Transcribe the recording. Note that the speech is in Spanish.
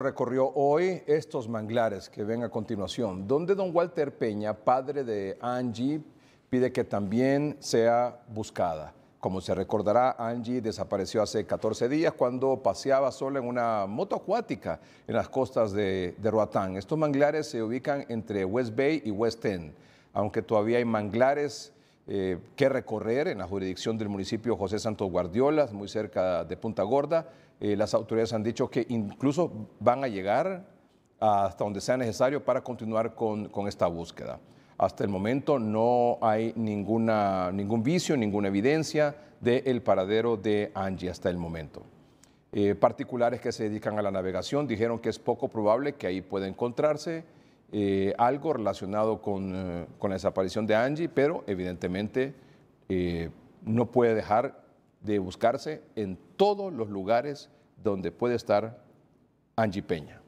recorrió hoy estos manglares que ven a continuación, donde don Walter Peña, padre de Angie, pide que también sea buscada. Como se recordará, Angie desapareció hace 14 días cuando paseaba sola en una moto acuática en las costas de, de Roatán. Estos manglares se ubican entre West Bay y West End, aunque todavía hay manglares eh, que recorrer en la jurisdicción del municipio José Santos Guardiolas, muy cerca de Punta Gorda. Eh, las autoridades han dicho que incluso van a llegar hasta donde sea necesario para continuar con, esta búsqueda. Hasta el momento no hay ningún vicio, ninguna evidencia del paradero de Angie hasta el momento. Eh, particulares que se dedican a la navegación dijeron que es poco probable que ahí pueda encontrarse. Eh, algo relacionado eh, con, la desaparición de Angie, pero evidentemente eh, no puede dejar de buscarse en todos los lugares donde puede estar Angie Peña.